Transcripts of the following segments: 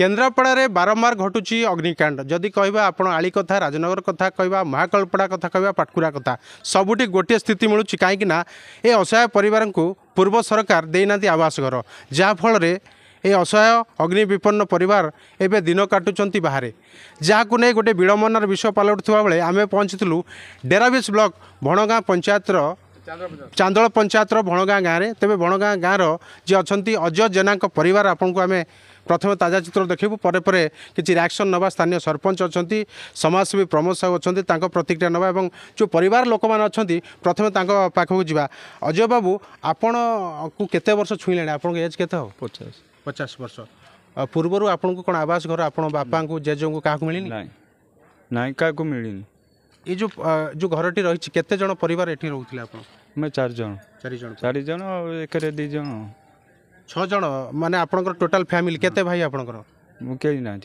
କେନ୍ଦ୍ରାପଡ଼ାରେ ବାରମ୍ବାର ଘଟୁଛି ଅଗ୍ନିକାଣ୍ଡ ଯଦି କହିବା ଆପଣ ଆଳି କଥା ରାଜନଗର କଥା କହିବା ମହାକାଳପଡ଼ା କଥା କହିବା ପାଟକୁରା କଥା ସବୁଠି ଗୋଟିଏ ସ୍ଥିତି ମିଳୁଛି କାହିଁକିନା ଏ ଅସହାୟ ପରିବାରଙ୍କୁ ପୂର୍ବ ସରକାର ଦେଇନାହାନ୍ତି ଆବାସ ଘର ଯାହାଫଳରେ ଏ ଅସହାୟ ଅଗ୍ନି ବିପନ୍ନ ପରିବାର ଏବେ ଦିନ କାଟୁଛନ୍ତି ବାହାରେ ଯାହାକୁ ନେଇ ଗୋଟିଏ ବିଡ଼ମ୍ବନାର ବିଷୟ ପାଲଟୁଥିବା ବେଳେ ଆମେ ପହଞ୍ଚିଥିଲୁ ଡେରାବିଶ ବ୍ଲକ ଭଣଗାଁ ପଞ୍ଚାୟତର ଚାନ୍ଦୋଳ ପଞ୍ଚାୟତର ଭଣଗାଁ ଗାଁରେ ତେବେ ଭଣଗାଁ ଗାଁର ଯିଏ ଅଛନ୍ତି ଅଜୟ ଜେନାଙ୍କ ପରିବାର ଆପଣଙ୍କୁ ଆମେ ପ୍ରଥମେ ତାଜା ଚିତ୍ର ଦେଖିବୁ ପରେ ପରେ କିଛି ରିଆକ୍ସନ୍ ନେବା ସ୍ଥାନୀୟ ସରପଞ୍ଚ ଅଛନ୍ତି ସମାଜସେବୀ ପ୍ରମୋଦ ସାହୁ ଅଛନ୍ତି ତାଙ୍କ ପ୍ରତିକ୍ରିୟା ନେବା ଏବଂ ଯେଉଁ ପରିବାର ଲୋକମାନେ ଅଛନ୍ତି ପ୍ରଥମେ ତାଙ୍କ ପାଖକୁ ଯିବା ଅଜୟ ବାବୁ ଆପଣଙ୍କୁ କେତେ ବର୍ଷ ଛୁଇଁଲେଣି ଆପଣଙ୍କ ଏଜ୍ କେତେ ହେବ ପଚାଶ ପଚାଶ ବର୍ଷ ପୂର୍ବରୁ ଆପଣଙ୍କୁ କ'ଣ ଆବାସ ଘର ଆପଣ ବାପାଙ୍କୁ ଜେଜେଙ୍କୁ କାହାକୁ ମିଳିନି ନାହିଁ ନାହିଁ କାହାକୁ ମିଳିନି ଏ ଯେଉଁ ଯେଉଁ ଘରଟି ରହିଛି କେତେ ଜଣ ପରିବାର ଏଠି ରହୁଥିଲେ ଆପଣ ଆମେ ଚାରିଜଣ ଚାରିଜଣ ଚାରିଜଣ ଏକରେ ଦୁଇ ଜଣ माने म टोटा फ्यामिली केत भाइ आप केही ना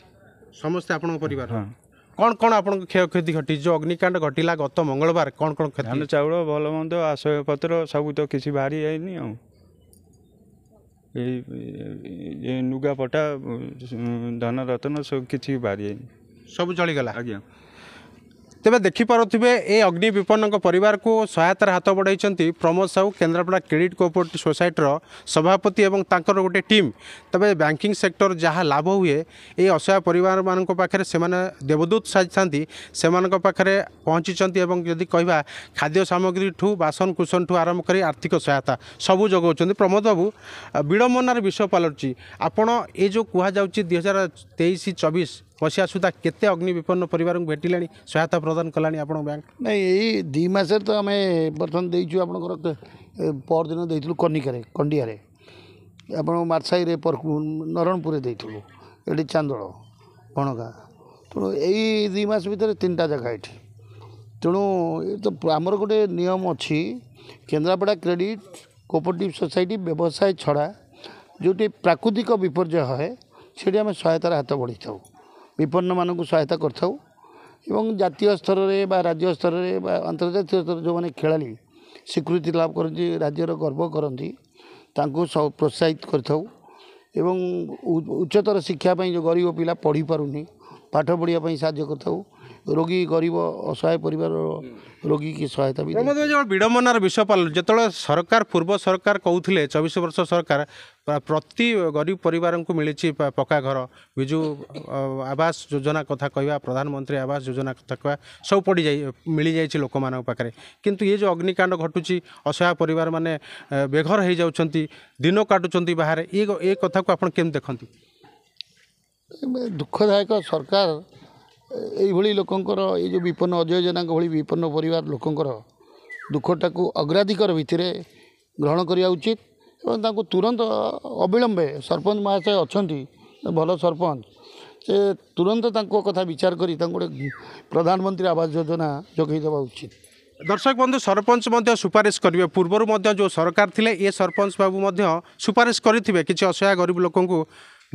समे आपार कयति घट्छ जो अग्निकाण्ड घटि गत मङ्लबार कि धान चाउ भल मन्द आशय पतर सब त बाहिुगाटा धन रतन सबै सब सबै चलिगला তেমনি দেখিপারে এই অগ্নি বিপন্ন পরিবার সহায়তার হাত বড়াই প্রমোদ সাহু কেন্দ্রাপড়া ক্রেডিট কোঅপরেটিভ সোসাইটির সভাপতি এবং তাঁকর গোটে টিম তবে ব্যাঙ্কিং সেক্টর যা লাভ হুয়ে এই অসহায় পরিবার পাখে সে দেবদূত সাজি সে পাখে পঁচিচার এবং যদি কহা খাদ্য সামগ্রী ঠু বাসন কুসন ঠু আরম্ভ করে আর্থিক সহায়তা সবু যোগাউন প্রমোদ বাবু বিড়ম্বনার বিষয় পালটছি আপনার এই যে কুহযাচ্ছে দুই হাজার তেইশ চবিশ ମସିହା ସୁଦ୍ଧା କେତେ ଅଗ୍ନି ବିପନ୍ନ ପରିବାରଙ୍କୁ ଭେଟିଲାଣି ସହାୟତା ପ୍ରଦାନ କଲାଣି ଆପଣଙ୍କ ବ୍ୟାଙ୍କ ନାଇଁ ଏଇ ଦୁଇ ମାସରେ ତ ଆମେ ବର୍ତ୍ତମାନ ଦେଇଛୁ ଆପଣଙ୍କର ପରଦିନ ଦେଇଥିଲୁ କନିକାରେ କଣ୍ଡିଆରେ ଆପଣ ମାର୍ସାଇରେ ନରଣପୁରରେ ଦେଇଥିଲୁ ଏଠି ଚାନ୍ଦଳ ଭଣଗାଁ ତେଣୁ ଏଇ ଦୁଇ ମାସ ଭିତରେ ତିନିଟା ଜାଗା ଏଠି ତେଣୁ ଏ ତ ଆମର ଗୋଟେ ନିୟମ ଅଛି କେନ୍ଦ୍ରାପଡ଼ା କ୍ରେଡ଼ିଟ୍ କୋପରେଟିଭ୍ ସୋସାଇଟି ବ୍ୟବସାୟ ଛଡ଼ା ଯେଉଁଠି ପ୍ରାକୃତିକ ବିପର୍ଯ୍ୟୟ ହୁଏ ସେଠି ଆମେ ସହାୟତାର ହାତ ବଢ଼ିଥାଉ ବିପନ୍ନମାନଙ୍କୁ ସହାୟତା କରିଥାଉ ଏବଂ ଜାତୀୟ ସ୍ତରରେ ବା ରାଜ୍ୟ ସ୍ତରରେ ବା ଆନ୍ତର୍ଜାତୀୟ ସ୍ତରରେ ଯେଉଁମାନେ ଖେଳାଳି ସ୍ୱୀକୃତି ଲାଭ କରନ୍ତି ରାଜ୍ୟର ଗର୍ବ କରନ୍ତି ତାଙ୍କୁ ପ୍ରୋତ୍ସାହିତ କରିଥାଉ ଏବଂ ଉଚ୍ଚତର ଶିକ୍ଷା ପାଇଁ ଯେଉଁ ଗରିବ ପିଲା ପଢ଼ିପାରୁନି ପାଠ ପଢ଼ିବା ପାଇଁ ସାହାଯ୍ୟ କରିଥାଉ ରୋଗୀ ଗରିବ ଅସହାୟ ପରିବାରର ରୋଗୀକି ସହାୟତା ବି ବିଡ଼ମ୍ବନାର ବିଷୟ ପାଲୁ ଯେତେବେଳେ ସରକାର ପୂର୍ବ ସରକାର କହୁଥିଲେ ଚବିଶ ବର୍ଷ ସରକାର ପ୍ରତି ଗରିବ ପରିବାରଙ୍କୁ ମିଳିଛି ପକ୍କା ଘର ବିଜୁ ଆବାସ ଯୋଜନା କଥା କହିବା ପ୍ରଧାନମନ୍ତ୍ରୀ ଆବାସ ଯୋଜନା କଥା କହିବା ସବୁ ପଡ଼ିଯାଇ ମିଳିଯାଇଛି ଲୋକମାନଙ୍କ ପାଖରେ କିନ୍ତୁ ଏ ଯେଉଁ ଅଗ୍ନିକାଣ୍ଡ ଘଟୁଛି ଅସହାୟ ପରିବାରମାନେ ବେଘର ହୋଇଯାଉଛନ୍ତି ଦିନ କାଟୁଛନ୍ତି ବାହାରେ ଏ ଏ କଥାକୁ ଆପଣ କେମିତି ଦେଖନ୍ତି ଦୁଃଖଦାୟକ ସରକାର ଏଇଭଳି ଲୋକଙ୍କର ଏଇ ଯେଉଁ ବିପନ୍ନ ଅଜୟ ଜେନାଙ୍କ ଭଳି ବିପନ୍ନ ପରିବାର ଲୋକଙ୍କର ଦୁଃଖଟାକୁ ଅଗ୍ରାଧିକାର ଭିତ୍ତିରେ ଗ୍ରହଣ କରିବା ଉଚିତ ଏବଂ ତାଙ୍କୁ ତୁରନ୍ତ ଅବିଳମ୍ବେ ସରପଞ୍ଚ ମହାଶୟ ଅଛନ୍ତି ଭଲ ସରପଞ୍ଚ ସେ ତୁରନ୍ତ ତାଙ୍କ କଥା ବିଚାର କରି ତାଙ୍କୁ ଗୋଟେ ପ୍ରଧାନମନ୍ତ୍ରୀ ଆବାସ ଯୋଜନା ଯୋଗାଇ ଦେବା ଉଚିତ ଦର୍ଶକ ବନ୍ଧୁ ସରପଞ୍ଚ ମଧ୍ୟ ସୁପାରିଶ କରିବେ ପୂର୍ବରୁ ମଧ୍ୟ ଯେଉଁ ସରକାର ଥିଲେ ଏ ସରପଞ୍ଚ ବାବୁ ମଧ୍ୟ ସୁପାରିଶ କରିଥିବେ କିଛି ଅସହାୟ ଗରିବ ଲୋକଙ୍କୁ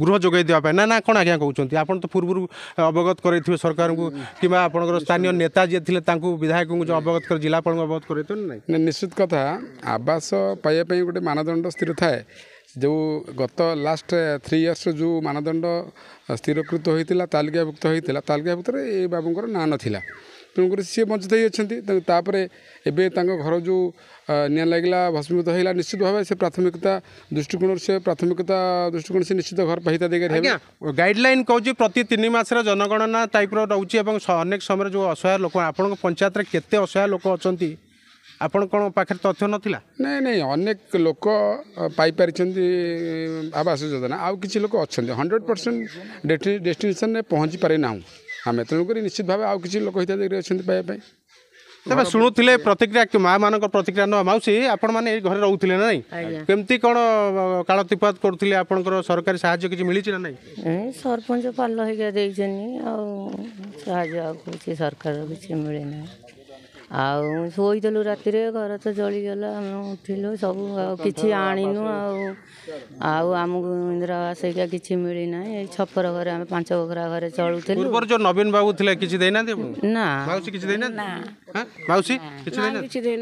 ଗୃହ ଯୋଗାଇ ଦେବା ପାଇଁ ନା ନା କ'ଣ ଆଜ୍ଞା କହୁଛନ୍ତି ଆପଣ ତ ପୂର୍ବରୁ ଅବଗତ କରାଇଥିବେ ସରକାରଙ୍କୁ କିମ୍ବା ଆପଣଙ୍କର ସ୍ଥାନୀୟ ନେତା ଯିଏ ଥିଲେ ତାଙ୍କୁ ବିଧାୟକଙ୍କୁ ଯେଉଁ ଅବଗତ କରି ଜିଲ୍ଲାପାଳଙ୍କୁ ଅବଗତ କରାଇଥିବେ ନା ନାହିଁ ନିଶ୍ଚିତ କଥା ଆବାସ ପାଇବା ପାଇଁ ଗୋଟେ ମାନଦଣ୍ଡ ସ୍ଥିର ଥାଏ ଯେଉଁ ଗତ ଲାଷ୍ଟ ଥ୍ରୀ ଇୟର୍ସର ଯେଉଁ ମାନଦଣ୍ଡ ସ୍ଥିରକୃତ ହୋଇଥିଲା ତାଲିକାଭୁକ୍ତ ହୋଇଥିଲା ତାଲିକାଭୁକ୍ତରେ ଏ ବାବୁଙ୍କର ନାଁ ନଥିଲା ତେଣୁକରି ସିଏ ବଞ୍ଚିତ ହେଇଅଛନ୍ତି ତାପରେ ଏବେ ତାଙ୍କ ଘର ଯେଉଁ ନିଆଁ ଲାଗିଲା ଭସ୍ମୀଭୂତ ହେଇଲା ନିଶ୍ଚିତ ଭାବେ ସେ ପ୍ରାଥମିକତା ଦୃଷ୍ଟିକୋଣରୁ ସେ ପ୍ରାଥମିକତା ଦୃଷ୍ଟିକୋଣ ସେ ନିଶ୍ଚିତ ଘର ହିତାଧିକାରୀ ହେବେ ଗାଇଡ଼ଲାଇନ୍ କହୁଛି ପ୍ରତି ତିନି ମାସର ଜନଗଣନା ଟାଇପ୍ର ରହୁଛି ଏବଂ ଅନେକ ସମୟରେ ଯେଉଁ ଅସହାୟ ଲୋକ ଆପଣଙ୍କ ପଞ୍ଚାୟତରେ କେତେ ଅସହାୟ ଲୋକ ଅଛନ୍ତି ଆପଣ କ'ଣ ପାଖରେ ତଥ୍ୟ ନଥିଲା ନାଇଁ ନାଇଁ ଅନେକ ଲୋକ ପାଇପାରିଛନ୍ତି ଆବାସ ଯୋଜନା ଆଉ କିଛି ଲୋକ ଅଛନ୍ତି ହଣ୍ଡ୍ରେଡ଼ ପରସେଣ୍ଟ ଡେଷ୍ଟିନେସନରେ ପହଞ୍ଚି ପାରିନାହୁଁ ଆମେ ତେଣୁକରି ନିଶ୍ଚିତ ଭାବେ ଆଉ କିଛି ଲୋକ ହିତାଧିକାରୀ ଅଛନ୍ତି ପାଇବା ପାଇଁ ତେବେ ଶୁଣୁଥିଲେ ପ୍ରତିକ୍ରିୟା ମା ମାନଙ୍କ ପ୍ରତିକ୍ରିୟା ନୁହଁ ମାଉସୀ ଆପଣମାନେ ଏଇ ଘରେ ରହୁଥିଲେ ନା ନାଇଁ କେମିତି କ'ଣ କାଳତିପାତ କରୁଥିଲେ ଆପଣଙ୍କର ସରକାରୀ ସାହାଯ୍ୟ କିଛି ମିଳିଛି ନା ନାଇଁ ସରପଞ୍ଚ ପାଲ ହେଇକା ଦେଇଛନ୍ତି ଆଉ ସାହାଯ୍ୟ ଆଉ କିଛି ସରକାର କିଛି ମିଳିନାହିଁ ଆଉ ଶୋଇଥିଲୁ ରାତିରେ ଘର ତ ଜଳିଗଲା ଆମେ ଉଠିଲୁ ସବୁ ଆଉ କିଛି ଆଣିନୁ ଆଉ ଆଉ ଆମକୁ ଇନ୍ଦିରା ଆବାସ ହେରିକା କିଛି ମିଳିନାହିଁ ଏଇ ଛପର ଘରେ ଆମେ ପାଞ୍ଚ ବଖରା ଘରେ ଚଳୁଥିଲୁ ନବୀନ ବାବୁ ଥିଲେ କିଛି ଦେଇନାହାନ୍ତି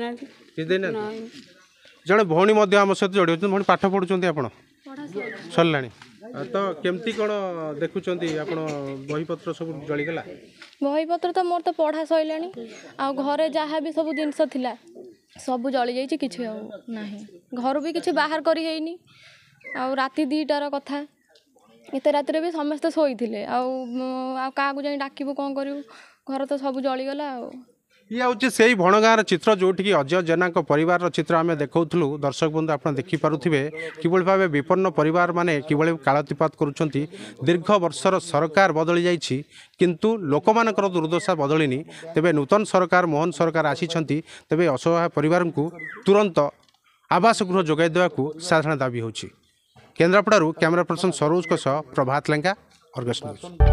ନା ଜଣେ ଭଉଣୀ ମଧ୍ୟ ଆମ ସହିତ ଯୋଡ଼ି ଅଛନ୍ତି ଭଉଣୀ ପାଠ ପଢୁଛନ୍ତି ଆପଣ ସରିଲାଣି ତ କେମିତି କ'ଣ ଦେଖୁଛନ୍ତି ଆପଣ ବହିପତ୍ର ସବୁ ଜଳିଗଲା ବହିପତ୍ର ତ ମୋର ତ ପଢ଼ା ସରିଲାଣି ଆଉ ଘରେ ଯାହା ବି ସବୁ ଜିନିଷ ଥିଲା ସବୁ ଜଳିଯାଇଛି କିଛି ଆଉ ନାହିଁ ଘରୁ ବି କିଛି ବାହାର କରି ହେଇନି ଆଉ ରାତି ଦୁଇଟାର କଥା ଏତେ ରାତିରେ ବି ସମସ୍ତେ ଶୋଇଥିଲେ ଆଉ ଆଉ କାହାକୁ ଯାଇ ଡାକିବୁ କ'ଣ କରିବୁ ଘର ତ ସବୁ ଜଳିଗଲା ଆଉ ଇଏ ହେଉଛି ସେଇ ଭଣଗାଁର ଚିତ୍ର ଯେଉଁଠିକି ଅଜୟ ଜେନାଙ୍କ ପରିବାରର ଚିତ୍ର ଆମେ ଦେଖାଉଥିଲୁ ଦର୍ଶକ ବନ୍ଧୁ ଆପଣ ଦେଖିପାରୁଥିବେ କିଭଳି ଭାବେ ବିପନ୍ନ ପରିବାରମାନେ କିଭଳି କାଳତିପାତ କରୁଛନ୍ତି ଦୀର୍ଘ ବର୍ଷର ସରକାର ବଦଳି ଯାଇଛି କିନ୍ତୁ ଲୋକମାନଙ୍କର ଦୁର୍ଦ୍ଦଶା ବଦଳିନି ତେବେ ନୂତନ ସରକାର ମୋହନ ସରକାର ଆସିଛନ୍ତି ତେବେ ଅସହାୟ ପରିବାରଙ୍କୁ ତୁରନ୍ତ ଆବାସ ଗୃହ ଯୋଗାଇ ଦେବାକୁ ସାଧାରଣ ଦାବି ହେଉଛି କେନ୍ଦ୍ରାପଡ଼ାରୁ କ୍ୟାମେରା ପର୍ସନ୍ ସରୋଜଙ୍କ ସହ ପ୍ରଭାତ ଲେଙ୍କା ଅର୍ଗସ୍ ନ୍ୟୁଜ୍